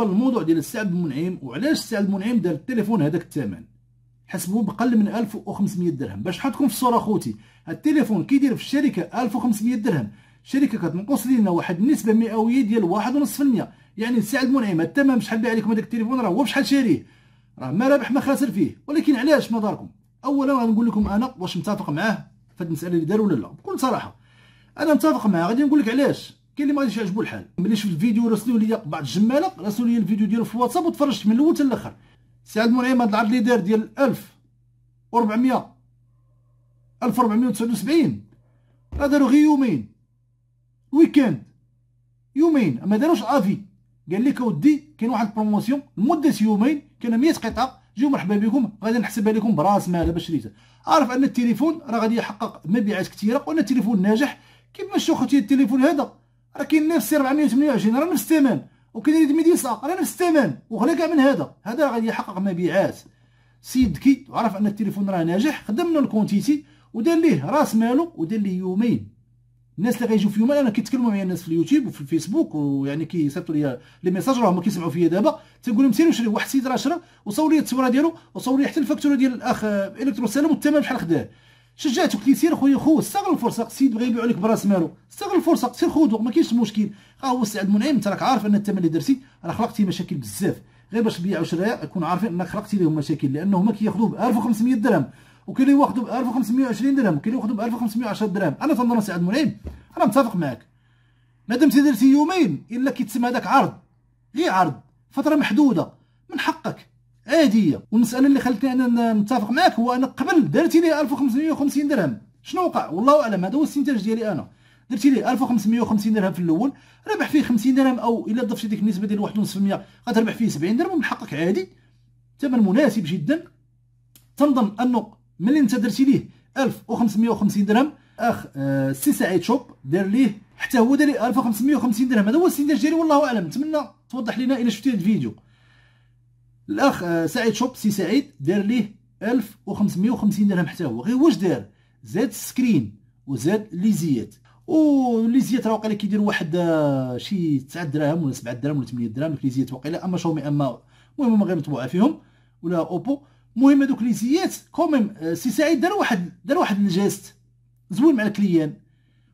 دابا الموضوع ديال السعد المنعم وعلاش السعد المنعم دار التليفون هذاك الثمن حسبوا بقل من 1500 درهم باش نحطكم في الصوره خوتي التليفون كيدير في الشركه 1500 درهم الشركه كتنقص لينا واحد النسبه مئويه ديال 1.5% يعني السعد المنعم الثمن شحال بيع عليكم هذاك التليفون راه هو بشحال شاريه راه ما رابح ما خاسر فيه ولكن علاش في داركم اولا غنقول لكم انا واش متفق معاه في هذه المساله اللي دار ولا لا بكل صراحه انا متفق معاه غادي نقول لك علاش كاين اللي ما غاديش يعجبو الحال ملي شفت الفيديو راسلو ليا بعض الجماله راسلو ليا الفيديو ديالو في الواتساب وتفرجت من الاول حتى الاخر سي عبد المنعم هذا العرض اللي دار ديال 1400 1479 دارو غير يومين ويكاند يومين ما داروش افي قال لك اودي كاين واحد البروموسيون لمده يومين كاين 100 قطعه جيو مرحبا بكم غادي نحسبها لكم براس مال باش شريتها عارف ان التليفون راه غادي يحقق مبيعات كثيره وان التليفون ناجح كيف ما خوتي التليفون هذا راه كاين نفس 428 راه نفس الثمن وكاين اللي ميديسا راه نفس الثمن وغلا كاع من هذا هذا غادي يحقق مبيعات سيد كي وعرف ان التليفون راه ناجح خدم له الكونتيتي ودار ليه راس ماله ودار ليه يومين الناس اللي غيجيو في يومين انا كيتكلموا معايا الناس في اليوتيوب وفي الفيسبوك ويعني كيصيفطوا لي لي ميساج راه هما كيسمعوا فيا دابا تنقول لهم سير وشري واحد السيد راه شرا وصور لي التصويره ديالو وصور لي حتى الفاكتوره ديال الاخ الكترو سالم والثمن بشحال خداه شجعتك لي سير خويا خو استغل الفرصه السيد بغى يبيعو لك براس مالو استغل الفرصه سير خودو ما كاينش مشكل ها هو السعد منعم انت راك عارف ان الثمن اللي درتي راه خلقتي مشاكل بزاف غير باش بيع وشراء يكون عارفين انك خلقتي لهم مشاكل لانه هما كياخذوا ب 1500 درهم وكاين اللي ياخذوا ب 1520 درهم وكاين اللي ياخذوا ب 1510 درهم انا تنظن السعد منعم انا متفق معك مادام درتي يومين الا كيتسمى هذاك عرض غير عرض فتره محدوده من حقك عاديه والمساله اللي خلتني انا نتفق معك هو انا قبل درتي ليه 1550 درهم شنو وقع والله اعلم هذا هو الاستنتاج ديالي انا درتي ليه 1550 درهم في الاول ربح فيه 50 درهم او الا ضفتي ديك النسبه ديال 1.5% غتربح فيه 70 درهم من حقك عادي ثمن مناسب جدا تنظن انه ملي انت درتي ليه 1550 درهم اخ آه سي سعيد شوب دار ليه حتى هو دار ليه 1550 درهم هذا هو الاستنتاج ديالي والله اعلم نتمنى توضح لنا الا شفتي الفيديو الاخ آه، سعيد شوب سي سعيد دار ليه 1550 درهم حتى هو غير واش دار زاد السكرين وزاد ليزيات ليزيات راه واقيلا كيدير واحد آه، شي 9 دراهم ولا 7 دراهم ولا 8 دراهم ليزيات واقيلا اما شاومي اما المهم هما غير مطبوعه فيهم ولا اوبو المهم هذوك ليزيات كوميم آه، سي سعيد دار واحد دار واحد الجاست زوين مع الكليان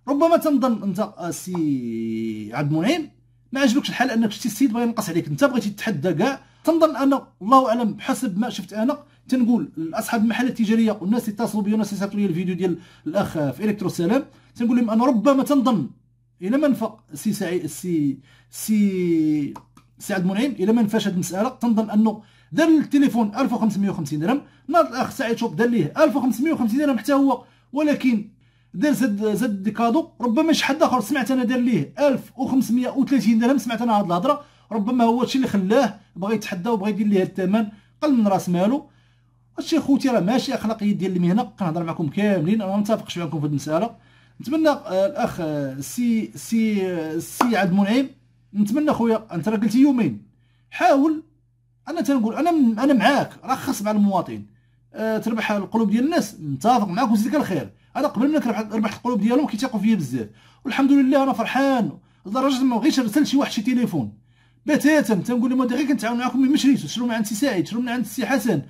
ربما تنظن انت سي عبد المنعم ما عجبكش الحال انك شتي السيد بغى ينقص عليك انت بغيتي تتحدى كاع تنظن انا الله اعلم بحسب ما شفت انا تنقول لاصحاب المحلات التجاريه والناس اللي اتصلوا بي والناس صيفطوا لي الفيديو ديال الاخ في الكترو سلام تنقول لهم انا ربما تنظن الى ما نفق سي السي سي سي سعد منعم الى ما نفاش هذه المساله تنظن انه دار التليفون 1550 درهم ناض الاخ سعيد شوب دار ليه 1550 درهم حتى هو ولكن دار زاد زاد دي كادو ربما شي حد اخر سمعت انا دار ليه 1530 درهم سمعت انا هاد الهضره ربما هو الشيء اللي خلاه بغى يتحدى وبغى يدير ليه الثمن قل من راس ماله هادشي خوتي راه ماشي اخلاقيه ديال المهنه كنهضر معكم كاملين انا ما متفقش معكم في هاد المساله نتمنى آه، الاخ آه، سي سي آه، سي عبد المنعم نتمنى خويا انت راه قلتي يومين حاول انا تنقول انا انا معاك رخص مع المواطن تربح القلوب ديال الناس متفق معاك وزيدك الخير انا قبل ما ربحت القلوب ديالهم كيتيقوا فيا بزاف والحمد لله انا فرحان لدرجه ما بغيتش نرسل شي واحد شي تليفون بتاتا تنقول لهم غير كنتعاون معاكم ملي مشريت شرو من عند سي سعيد شرو من عند سي حسن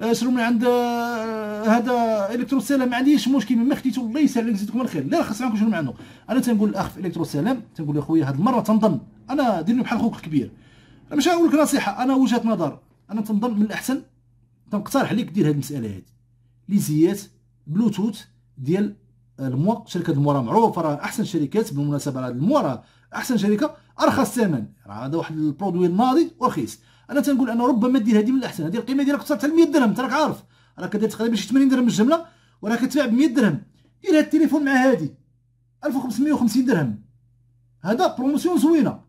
آه، شرو من عند آه، هذا الكترو السلام ما عنديش مشكل ما خديتو الله يسهل عليك يزيدكم الخير لا خاص معاكم شنو معنو انا تنقول الاخ في الكترو السلام تنقول له خويا هذه المره تنضم انا ديرني بحال خوك الكبير ماشي غنقول لك نصيحه انا وجهه نظر انا تنضم من الاحسن تنقترح عليك دير هذه المساله هذه ليزيات بلوتوث ديال الموق شركه المورا معروفه راه احسن شركات بالمناسبه راه المورا احسن شركه ارخص ثمن راه هذا واحد البرودوي ناضي ورخيص انا تنقول انه ربما دير هذه من الاحسن هذه القيمه ديالها كثرت على 100 درهم انت راك عارف راه كدير تقريبا شي 80 درهم الجمله وراه كتباع ب 100 درهم دير هذا التليفون مع هذه 1550 درهم هذا بروموسيون زوينه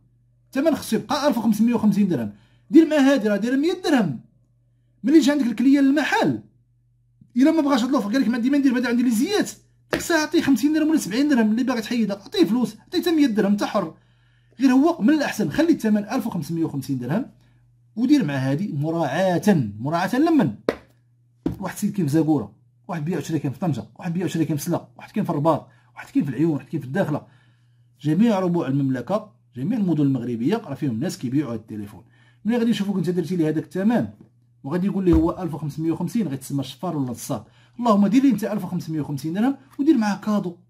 الثمن خصو يبقى 1550 درهم دير مع هذه راه دايره 100 درهم ملي يجي عندك الكليه للمحل الا ما بغاش هاد لوفر قال لك ما عندي ما ندير عندي عندي ليزيات ديك الساعه عطيه 50 درهم ولا 70 درهم اللي باغي تحيدها عطيه فلوس عطيه 100 درهم انت حر غير هو من الاحسن خلي الثمن 1550 درهم ودير مع هادي مراعاة مراعاة لمن واحد السيد كاين في زاكوره واحد بيع وشرا كاين في طنجه واحد بيع وشرا كاين في سلا واحد كاين في الرباط واحد كاين في العيون واحد كاين في الداخله جميع ربوع المملكه جميع المدن المغربيه راه فيهم ناس كيبيعوا هاد التليفون ملي غادي يشوفوك انت درتي لي هذاك الثمن وغادي يقول لي هو 1550 غيتسمى الشفار ولا الصاد اللهم دير لي انت 1550 درهم ودير معاه كادو